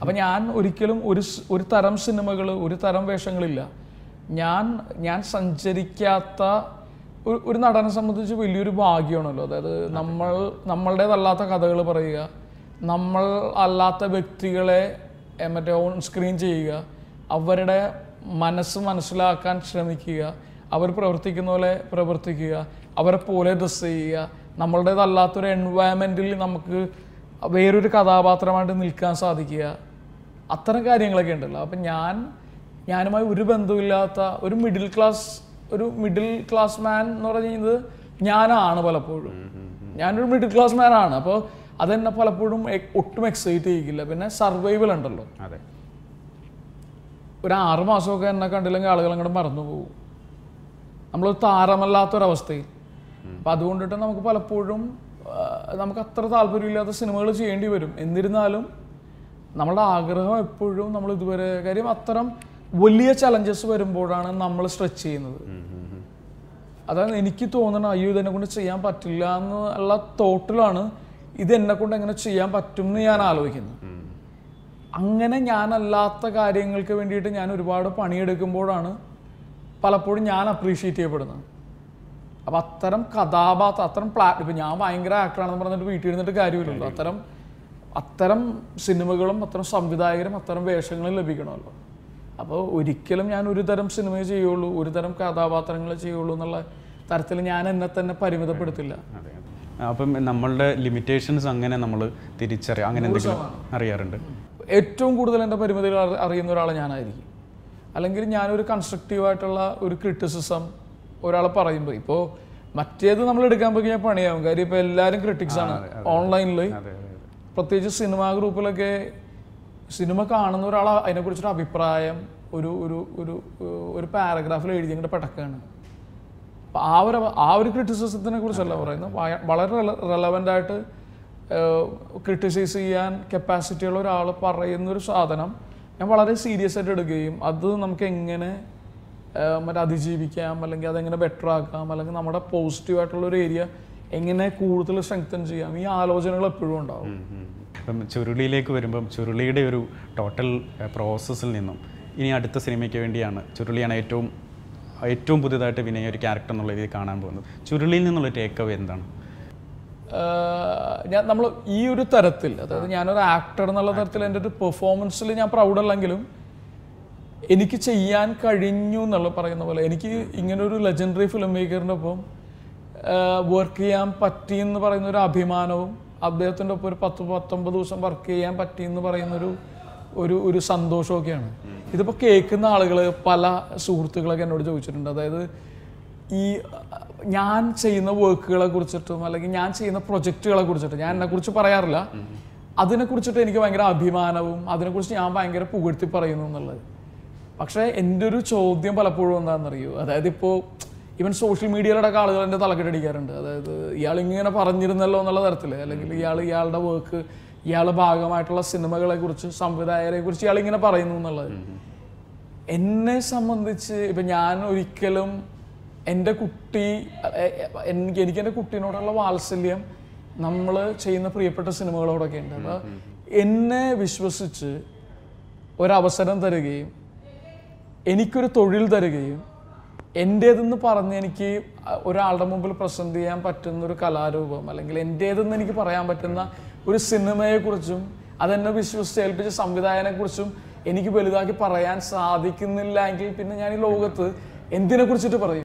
അപ്പൊ ഞാൻ ഒരിക്കലും ഒരു ഒരു തരം സിനിമകൾ ഒരു തരം വേഷങ്ങളില്ല ഞാൻ ഞാൻ സഞ്ചരിക്കാത്ത ഒരു നടനെ സംബന്ധിച്ച് വലിയൊരു ഭാഗ്യമാണല്ലോ അതായത് നമ്മൾ നമ്മളുടേതല്ലാത്ത കഥകൾ പറയുക നമ്മൾ അല്ലാത്ത വ്യക്തികളെ മറ്റേ ഓൺ സ്ക്രീൻ ചെയ്യുക അവരുടെ മനസ്സ് മനസ്സിലാക്കാൻ ശ്രമിക്കുക അവർ പ്രവർത്തിക്കുന്ന പോലെ പ്രവർത്തിക്കുക അവരെ പോലെ ഡ്രസ് ചെയ്യുക നമ്മളുടേതല്ലാത്തൊരു എൻവയൺമെൻറ്റിൽ നമുക്ക് വേറൊരു കഥാപാത്രമായിട്ട് നിൽക്കാൻ സാധിക്കുക അത്തരം കാര്യങ്ങളൊക്കെ ഉണ്ടല്ലോ അപ്പം ഞാൻ ഞാനുമായി ഒരു ബന്ധമില്ലാത്ത ഒരു മിഡിൽ ക്ലാസ് ഒരു മിഡിൽ ക്ലാസ് മാൻ എന്ന് പറയുന്നത് ഞാനാണ് പലപ്പോഴും ഞാനൊരു മിഡിൽ ക്ലാസ് മാൻ ആണ് അപ്പോൾ അതെന്നെ പലപ്പോഴും ഒട്ടും എക്സൈറ്റ് ചെയ്യിക്കില്ല പിന്നെ സർവൈവൽ ഉണ്ടല്ലോ ഒരു ആറ് മാസമൊക്കെ എന്നെ കണ്ടില്ലെങ്കിൽ ആളുകൾ അങ്ങോട്ട് മറന്നു പോകും നമ്മൾ താരമല്ലാത്തൊരവസ്ഥയിൽ അപ്പം അതുകൊണ്ടിട്ട് നമുക്ക് പലപ്പോഴും നമുക്ക് അത്ര താല്പര്യമില്ലാത്ത സിനിമകൾ ചെയ്യേണ്ടി വരും എന്നിരുന്നാലും നമ്മളുടെ ആഗ്രഹം എപ്പോഴും നമ്മൾ ഇതുവരെ കാര്യം അത്തരം വലിയ ചലഞ്ചസ് വരുമ്പോഴാണ് നമ്മൾ സ്ട്രെച്ച് ചെയ്യുന്നത് അതാണ് എനിക്ക് തോന്നണം അയ്യോ ഇതെന്നെ കൊണ്ട് ചെയ്യാൻ പറ്റില്ല എന്നുള്ള തോട്ടിലാണ് ഇത് എന്നെ കൊണ്ട് എങ്ങനെ ചെയ്യാൻ പറ്റും എന്ന് ഞാൻ ആലോചിക്കുന്നു അങ്ങനെ ഞാനല്ലാത്ത കാര്യങ്ങൾക്ക് വേണ്ടിയിട്ട് ഞാൻ ഒരുപാട് പണിയെടുക്കുമ്പോഴാണ് പലപ്പോഴും ഞാൻ അപ്രീഷിയേറ്റ് ചെയ്യപ്പെടുന്നത് അപ്പം അത്തരം കഥാപാത്രം അത്തരം പ്ലാറ്റ് ഇപ്പം ഞാൻ ഭയങ്കര ആക്ടറാണെന്ന് പറഞ്ഞിട്ട് വീട്ടിൽ ഇരുന്നിട്ട് കാര്യമില്ലല്ലോ അത്തരം അത്തരം സിനിമകളും അത്തരം സംവിധായകരും അത്തരം വേഷങ്ങളും ലഭിക്കണമല്ലോ അപ്പോൾ ഒരിക്കലും ഞാൻ ഒരു തരം സിനിമ ചെയ്യുള്ളൂ ഒരു തരം കഥാപാത്രങ്ങൾ ചെയ്യുള്ളൂ എന്നുള്ള തരത്തിൽ ഞാൻ എന്നെ തന്നെ പരിമിതപ്പെടുത്തില്ല അപ്പം നമ്മളുടെ ലിമിറ്റേഷൻസ് അങ്ങനെ നമ്മൾ തിരിച്ചറിയാം അങ്ങനെ എന്തെങ്കിലും അറിയാറുണ്ട് ഏറ്റവും കൂടുതൽ എൻ്റെ പരിമിതികൾ അറിയുന്ന ഒരാൾ ഞാനായിരിക്കും അല്ലെങ്കിൽ ഞാനൊരു കൺസ്ട്രക്റ്റീവായിട്ടുള്ള ഒരു ക്രിറ്റിസിസം ഒരാൾ പറയുമ്പോ ഇപ്പോ മറ്റേത് നമ്മൾ എടുക്കാൻ പോയി കഴിഞ്ഞാൽ പണിയാവും കാര്യം ഇപ്പൊ എല്ലാരും ക്രിട്ടിക്സ് ആണ് ഓൺലൈനില് പ്രത്യേകിച്ച് സിനിമാ ഗ്രൂപ്പിലൊക്കെ സിനിമ കാണുന്ന ഒരാൾ കുറിച്ചൊരു അഭിപ്രായം ഒരു ഒരു ഒരു ഒരു പാരഗ്രാഫിൽ എഴുതി അങ്ങോട്ട് പടക്കാണ് ആ ഒരു ആ ഒരു ക്രിറ്റിസിസത്തിനെ കുറിച്ചല്ല പറയുന്നത് വളരെ റെലവെന്റ് ആയിട്ട് ക്രിറ്റിസൈസ് ചെയ്യാൻ കപ്പാസിറ്റിയുള്ള ഒരാൾ ഒരു സാധനം ഞാൻ വളരെ സീരിയസ് ആയിട്ട് എടുക്കുകയും അത് നമുക്ക് എങ്ങനെ മറ്റേ അതിജീവിക്കാം അല്ലെങ്കിൽ അതെങ്ങനെ ബെറ്റർ ആക്കാം അല്ലെങ്കിൽ നമ്മുടെ പോസിറ്റീവ് ആയിട്ടുള്ള ഒരു ഏരിയ എങ്ങനെ കൂടുതൽ സ്ട്രെങ്തൻ ചെയ്യാം ഈ ആലോചനകൾ എപ്പോഴും ഉണ്ടാവും ഇപ്പം ചുരുളിയിലേക്ക് വരുമ്പം ചുരുളിയുടെ ഒരു ടോട്ടൽ പ്രോസസ്സിൽ നിന്നും ഇനി അടുത്ത സിനിമയ്ക്ക് വേണ്ടിയാണ് ചുരുളിയാണ് ഏറ്റവും ഏറ്റവും പുതിയതായിട്ട് വിനയ ഒരു ക്യാരക്ടർ എന്നുള്ള രീതിയിൽ കാണാൻ പോകുന്നത് ചുരുളിയിൽ നിന്നുള്ള ടേക്ക് അവ എന്താണ് ഞാൻ നമ്മൾ ഈ ഒരു തരത്തിൽ അതായത് ഞാനൊരു ആക്ടർ എന്നുള്ള തരത്തിൽ എൻ്റെ ഒരു പെർഫോമൻസിൽ ഞാൻ പ്രൗഡല്ലെങ്കിലും എനിക്ക് ചെയ്യാൻ കഴിഞ്ഞു എന്നുള്ള പറയുന്ന പോലെ എനിക്ക് ഇങ്ങനെ ഒരു ലെജൻഡറി ഫിലിം മേക്കറിൻ്റെ ഒപ്പം വർക്ക് ചെയ്യാൻ പറ്റി എന്ന് പറയുന്ന ഒരു അഭിമാനവും അദ്ദേഹത്തിൻ്റെ ഒപ്പം ഒരു പത്ത് പത്തൊമ്പത് ദിവസം വർക്ക് ചെയ്യാൻ പറ്റി എന്ന് പറയുന്നൊരു ഒരു ഒരു സന്തോഷമൊക്കെയാണ് ഇതിപ്പോൾ കേൾക്കുന്ന ആളുകൾ പല സുഹൃത്തുക്കളൊക്കെ എന്നോട് ചോദിച്ചിട്ടുണ്ട് അതായത് ഈ ഞാൻ ചെയ്യുന്ന വർക്കുകളെ കുറിച്ചിട്ടും അല്ലെങ്കിൽ ഞാൻ ചെയ്യുന്ന പ്രൊജക്റ്റുകളെ കുറിച്ചിട്ടും ഞാൻ എന്നെക്കുറിച്ച് പറയാറില്ല അതിനെക്കുറിച്ചിട്ട് എനിക്ക് ഭയങ്കര അഭിമാനവും അതിനെക്കുറിച്ച് ഞാൻ ഭയങ്കര പുകഴ്ത്തി പറയുന്നു എന്നുള്ളത് പക്ഷേ എൻ്റെ ഒരു ചോദ്യം പലപ്പോഴും എന്താണെന്നറിയോ അതായത് ഇപ്പോൾ ഇവൻ സോഷ്യൽ മീഡിയയിലടക്കം ആളുകൾ എൻ്റെ തലക്കെട്ടടിക്കാറുണ്ട് അതായത് ഇയാൾ ഇങ്ങനെ പറഞ്ഞിരുന്നല്ലോ എന്നുള്ള തരത്തിൽ അല്ലെങ്കിൽ ഇയാൾ ഇയാളുടെ വർക്ക് ഇയാളുടെ ഭാഗമായിട്ടുള്ള സിനിമകളെ കുറിച്ച് സംവിധായകരെ കുറിച്ച് ഇയാൾ ഇങ്ങനെ പറയുന്നു എന്നുള്ളത് എന്നെ സംബന്ധിച്ച് ഇപ്പം ഞാൻ ഒരിക്കലും എൻ്റെ കുട്ടി എനിക്ക് എനിക്ക് എൻ്റെ കുട്ടീനോടുള്ള വാത്സല്യം നമ്മൾ ചെയ്യുന്ന പ്രിയപ്പെട്ട സിനിമകളോടൊക്കെ ഉണ്ട് അപ്പോൾ എന്നെ വിശ്വസിച്ച് ഒരവസരം തരുകയും എനിക്കൊരു തൊഴിൽ തരികയും എൻ്റേതെന്ന് പറഞ്ഞ് എനിക്ക് ഒരാളുടെ മുമ്പിൽ പ്രസൻറ്റ് ചെയ്യാൻ പറ്റുന്ന ഒരു കലാരൂപം അല്ലെങ്കിൽ എൻ്റേതെന്ന് എനിക്ക് പറയാൻ പറ്റുന്ന ഒരു സിനിമയെക്കുറിച്ചും അതെന്നെ വിശ്വസിച്ച് ഏൽപ്പിച്ച സംവിധായകനെക്കുറിച്ചും എനിക്ക് വലുതാക്കി പറയാൻ സാധിക്കുന്നില്ല എങ്കിൽ പിന്നെ ഞാൻ ഈ ലോകത്ത് എന്തിനെ കുറിച്ചിട്ട് പറയും